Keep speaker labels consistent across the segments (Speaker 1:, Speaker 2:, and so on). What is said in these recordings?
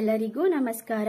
Speaker 1: ಎಲ್ಲರಿಗೂ ನಮಸ್ಕಾರ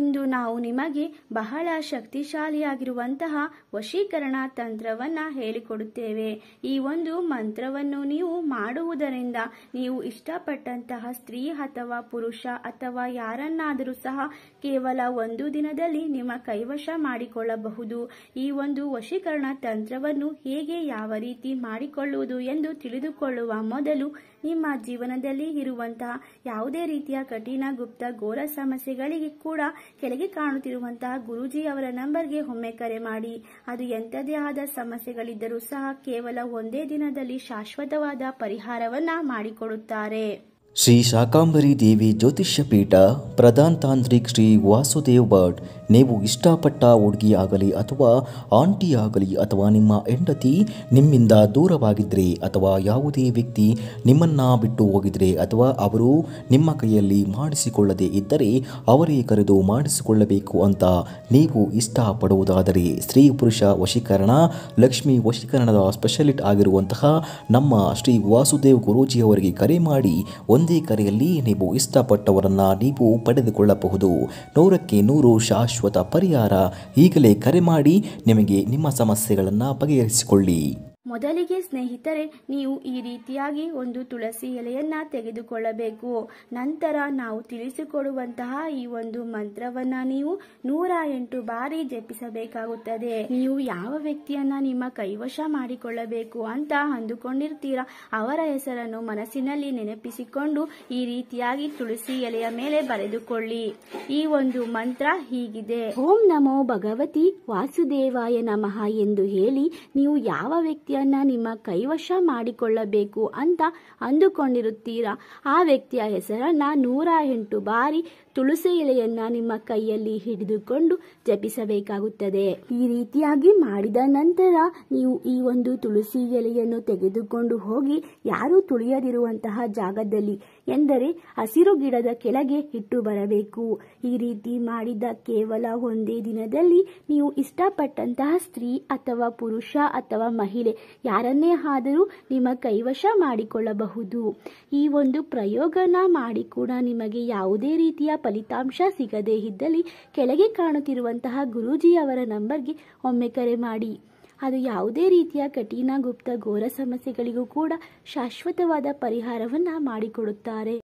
Speaker 1: ಇಂದು ನಾವು ನಿಮಗೆ ಬಹಳ ಶಕ್ತಿಶಾಲಿಯಾಗಿರುವಂತಹ ವಶೀಕರಣ ತಂತ್ರವನ್ನ ಹೇಳಿಕೊಡುತ್ತೇವೆ ಈ ಒಂದು ಮಂತ್ರವನ್ನು ನೀವು ಮಾಡುವುದರಿಂದ ನೀವು ಇಷ್ಟಪಟ್ಟಂತಹ ಸ್ತ್ರೀ ಅಥವಾ ಪುರುಷ ಅಥವಾ ಯಾರನ್ನಾದರೂ ಸಹ ಕೇವಲ ಒಂದು ದಿನದಲ್ಲಿ ನಿಮ್ಮ ಕೈವಶ ಮಾಡಿಕೊಳ್ಳಬಹುದು ಈ ಒಂದು ವಶೀಕರಣ ತಂತ್ರವನ್ನು ಹೇಗೆ ಯಾವ ರೀತಿ ಮಾಡಿಕೊಳ್ಳುವುದು ಎಂದು ತಿಳಿದುಕೊಳ್ಳುವ ಮೊದಲು ನಿಮ್ಮ ಜೀವನದಲ್ಲಿ ಇರುವಂತಹ ಯಾವುದೇ ರೀತಿಯ ಕಠಿಣ ಗುಪ್ತ ಘೋರ ಸಮಸ್ಯೆಗಳಿಗೆ ಕೂಡ ಕೆಳಗೆ ಕಾಣುತ್ತಿರುವಂತಹ ಗುರುಜಿ ಅವರ ನಂಬರ್ಗೆ ಒಮ್ಮೆ ಕರೆ ಮಾಡಿ ಅದು ಎಂಥದೇ ಆದ ಸಮಸ್ಯೆಗಳಿದ್ದರೂ ಸಹ ಕೇವಲ ಒಂದೇ ದಿನದಲ್ಲಿ ಶಾಶ್ವತವಾದ ಪರಿಹಾರವನ್ನ ಮಾಡಿಕೊಡುತ್ತಾರೆ
Speaker 2: ಶ್ರೀ ಶಾಕಾಂಬರಿ ದೇವಿ ಜ್ಯೋತಿಷ್ಯ ಪೀಠ ಪ್ರಧಾನ ತಾಂತ್ರಿಕ್ ಶ್ರೀ ವಾಸುದೇವ್ ಭಟ್ ನೀವು ಇಷ್ಟಪಟ್ಟ ಹುಡುಗಿಯಾಗಲಿ ಅಥವಾ ಆಂಟಿ ಆಗಲಿ ಅಥವಾ ನಿಮ್ಮ ಹೆಂಡತಿ ನಿಮ್ಮಿಂದ ದೂರವಾಗಿದ್ದರೆ ಅಥವಾ ಯಾವುದೇ ವ್ಯಕ್ತಿ ನಿಮ್ಮನ್ನು ಬಿಟ್ಟು ಹೋಗಿದರೆ ಅಥವಾ ಅವರು ನಿಮ್ಮ ಕೈಯಲ್ಲಿ ಮಾಡಿಸಿಕೊಳ್ಳದೇ ಇದ್ದರೆ ಅವರೇ ಕರೆದು ಮಾಡಿಸಿಕೊಳ್ಳಬೇಕು ಅಂತ ನೀವು ಇಷ್ಟಪಡುವುದಾದರೆ ಸ್ತ್ರೀ ಪುರುಷ ವಶೀಕರಣ ಲಕ್ಷ್ಮಿ ವಶೀಕರಣದ ಸ್ಪೆಷಲಿಸ್ಟ್ ಆಗಿರುವಂತಹ ನಮ್ಮ ಶ್ರೀ ವಾಸುದೇವ್ ಗುರೂಜಿಯವರಿಗೆ ಕರೆ ಮಾಡಿ ಒಂದು ಒಂದೇ ಕರೆಯಲ್ಲಿ ನೀವು ಇಷ್ಟಪಟ್ಟವರನ್ನ ನೀವು ಪಡೆದುಕೊಳ್ಳಬಹುದು ನೂರಕ್ಕೆ ನೂರು ಶಾಶ್ವತ ಪರಿಹಾರ ಈಗಲೇ ಕರೆ ಮಾಡಿ ನಿಮಗೆ ನಿಮ್ಮ ಸಮಸ್ಯೆಗಳನ್ನು ಬಗೆಹರಿಸಿಕೊಳ್ಳಿ
Speaker 1: ಮೊದಲಿಗೆ ಸ್ನೇಹಿತರೆ ನೀವು ಈ ರೀತಿಯಾಗಿ ಒಂದು ತುಳಸಿ ಎಲೆಯನ್ನ ತೆಗೆದುಕೊಳ್ಳಬೇಕು ನಂತರ ನಾವು ತಿಳಿಸಿಕೊಡುವಂತಹ ಈ ಒಂದು ಮಂತ್ರವನ್ನ ನೀವು ನೂರ ಎಂಟು ಬಾರಿ ಜಪಿಸಬೇಕಾಗುತ್ತದೆ ನೀವು ಯಾವ ವ್ಯಕ್ತಿಯನ್ನ ನಿಮ್ಮ ಕೈವಶ ಮಾಡಿಕೊಳ್ಳಬೇಕು ಅಂತ ಅಂದುಕೊಂಡಿರ್ತೀರಾ ಅವರ ಹೆಸರನ್ನು ಮನಸ್ಸಿನಲ್ಲಿ ನೆನಪಿಸಿಕೊಂಡು ಈ ರೀತಿಯಾಗಿ ತುಳಸಿ ಎಲೆಯ ಮೇಲೆ ಬರೆದುಕೊಳ್ಳಿ ಈ ಒಂದು ಮಂತ್ರ ಹೀಗಿದೆ ಓಂ ನಮೋ ಭಗವತಿ ವಾಸುದೇವಾಯ ನಮಃ ಎಂದು ಹೇಳಿ ನೀವು ಯಾವ ವ್ಯಕ್ತಿಯ ವ್ಯಕ್ತಿಯನ್ನು ನಿಮ್ಮ ಕೈವಶ ಮಾಡಿಕೊಳ್ಳಬೇಕು ಅಂತ ಅಂದುಕೊಂಡಿರುತ್ತೀರಾ ಆ ವ್ಯಕ್ತಿಯ ಹೆಸರನ್ನು ನೂರ ಎಂಟು ಬಾರಿ ತುಳಸಿ ಎಲೆಯನ್ನು ನಿಮ್ಮ ಕೈಯಲ್ಲಿ ಹಿಡಿದುಕೊಂಡು ಜಪಿಸಬೇಕಾಗುತ್ತದೆ ಈ ರೀತಿಯಾಗಿ ಮಾಡಿದ ನಂತರ ನೀವು ಈ ಒಂದು ತುಳಸಿ ಎಲೆಯನ್ನು ತೆಗೆದುಕೊಂಡು ಹೋಗಿ ಯಾರೂ ತುಳಿಯದಿರುವಂತಹ ಜಾಗದಲ್ಲಿ ಎಂದರೆ ಹಸಿರು ಗಿಡದ ಕೆಳಗೆ ಇಟ್ಟು ಬರಬೇಕು ಈ ರೀತಿ ಮಾಡಿದ ಕೇವಲ ಒಂದೇ ದಿನದಲ್ಲಿ ನೀವು ಇಷ್ಟಪಟ್ಟಂತಹ ಸ್ತ್ರೀ ಅಥವಾ ಪುರುಷ ಅಥವಾ ಮಹಿಳೆ ಯಾರನ್ನೇ ಆದರೂ ನಿಮ್ಮ ಕೈವಶ ಮಾಡಿಕೊಳ್ಳಬಹುದು ಈ ಒಂದು ಪ್ರಯೋಗನ ಮಾಡಿ ಕೂಡ ನಿಮಗೆ ಯಾವುದೇ ರೀತಿಯ ಫಲಿತಾಂಶ ಸಿಗದೇ ಇದ್ದಲ್ಲಿ ಕೆಳಗೆ ಕಾಣುತ್ತಿರುವಂತಹ ಅವರ ನಂಬರ್ಗೆ ಒಮ್ಮೆ ಕರೆ ಮಾಡಿ ಅದು ಯಾವುದೇ ರೀತಿಯ ಕಠಿಣ ಗುಪ್ತ ಘೋರ ಸಮಸ್ಯೆಗಳಿಗೂ ಕೂಡ ಶಾಶ್ವತವಾದ ಪರಿಹಾರವನ್ನು ಮಾಡಿಕೊಡುತ್ತಾರೆ